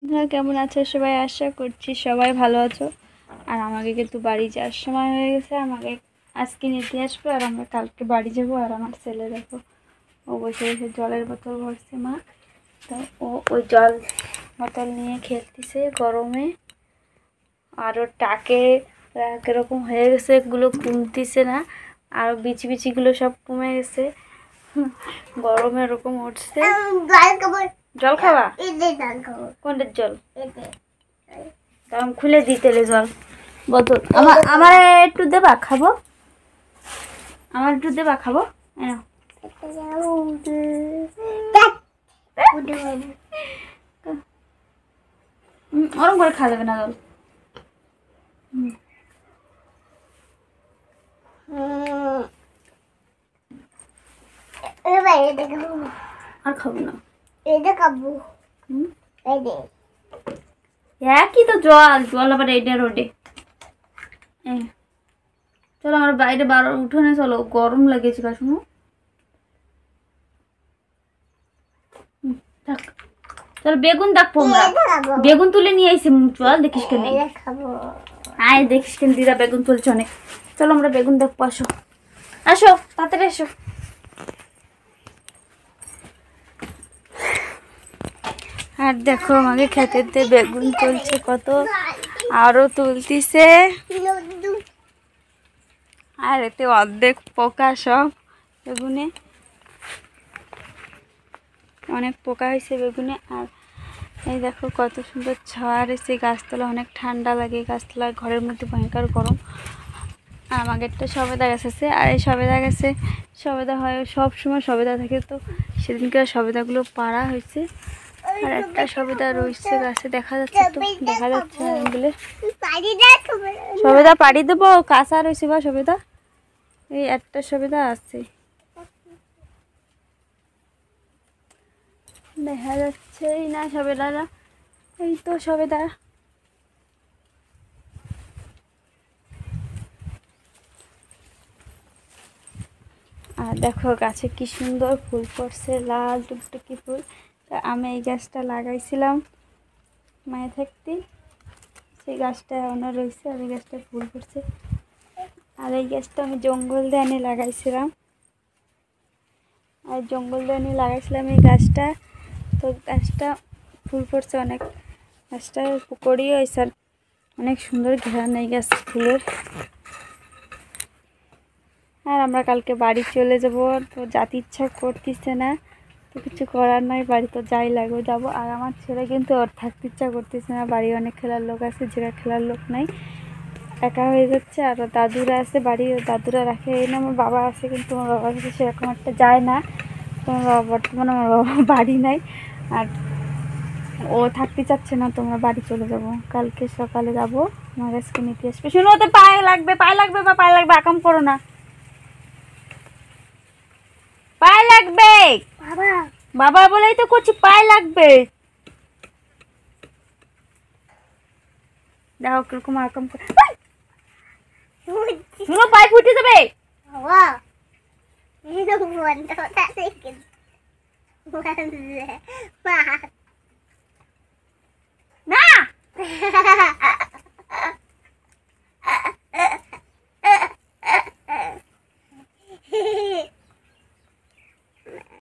বন্ধুরা কেমন আছো সবাই আশা করছি সবাই ভালো আছো আর আমাকে কিন্তু বাড়ি যাওয়ার সময় হয়ে গেছে আমাকে আজকে নিতে আসবে আর আমরা কালকে বাড়ি যাব আর আমার ছেলে দেখো ও বসে বসে জলের বোতল ভরছে মা তো ও ওই জল বোতল নিয়ে খেলতেছে গরমে আরও টাকে একরকম হয়ে গেছে এগুলো কমতিছে না আর বিচি বিচিগুলো সব কমে গেছে গরমে এরকম উঠছে জল খাওয়া কোনটার জল কারণ খুলে দিই তেলে জল বোতল আমার আমার একটু দেবা খাবো আমার একটু দেবা খাবো ওরম করে খাওয়া যাবে না জল আর খাবো না একই তো জল জল আবার এইটা রোডে চলো আমার বাইরে বারো উঠোনে চলো গরম লাগেছে কা শুনো চলো বেগুন দেখবো বেগুন তুলে নিয়ে আইসি চল দেখিস কেন আয় দেখিস কেন দিদা বেগুন তুলছে অনেক চলো আমরা বেগুন দেখবো আসো আসো তাড়াতাড়ি আসো আর দেখো আমাকে দিয়ে বেগুন তুলছে কত আরও তুলতিছে আর এতে অর্ধেক পোকা সব বেগুনে অনেক পোকা হয়েছে বেগুনে আর এই দেখো কত সুন্দর ছাড় এসে গাছতলা অনেক ঠান্ডা লাগে গাছতলা ঘরের মধ্যে ভয়ঙ্কর গরম আর আমাদের তো সবেদা গাছ আছে আর এই সবেদা গাছে সবেদা হয় সবসময় সবেদা থাকে তো সেদিনকার সবেদাগুলো পাড়া হয়েছে আর একটা সবেদা রয়েছে গাছে দেখা যাচ্ছে তো দেখা যাচ্ছে বলে সবেদা পাড়ি দেব কাঁচা রয়েছে বা সবেদা এই একটা সবেদা আছে দেখা যাচ্ছে এই না সবেদারা এই তো সবেদা আর দেখো গাছে কি সুন্দর ফুল পড়ছে লাল টুকটুকি ফুল তা আমি এই গাছটা লাগাইছিলাম মায়ে থাকতে সেই গাছটা এখনও রয়েছে আর এই গাছটা ফুল ফুটছে আর এই গাছটা আমি জঙ্গল ধানে লাগাইছিলাম আর জঙ্গল ধানে লাগাইছিলাম এই গাছটা তো গাছটা ফুল ফুটছে অনেক গাছটা পুকুরই হয়েছে আর অনেক সুন্দর ঘেরান এই গাছ ফুলের আর আমরা কালকে বাড়ি চলে যাব তো যাতে ইচ্ছা করতেছে না কিছু করার নাই বাড়ি তো যাই লাগবে যাব আর আমার ছেলে কিন্তু ওর থাকতে ইচ্ছা করতেছে না বাড়ি অনেক খেলার লোক আছে যেটা খেলার লোক নাই একা হয়ে যাচ্ছে আর দাদুরা আছে বাড়ি দাদুরা রাখে এই না আমার বাবা আছে কিন্তু আমার বাবার কাছে সেরকম একটা যায় না তোমার বাবা বর্তমানে আমার বাবা বাড়ি নাই আর ও থাকতে চাচ্ছে না তোমরা বাড়ি চলে যাব কালকে সকালে যাব আমার আজকে নিতে আসবে শুনো ওদের পায়ে লাগবে পায়ে লাগবে বা পায়ে লাগবে আকাম করো না পায়ে লাগবে বাবা বাবা বলেই তো করছি পায়ে লাগবে দেখো কিরকম আরকম পুরো পায়ে ফুটে যাবে না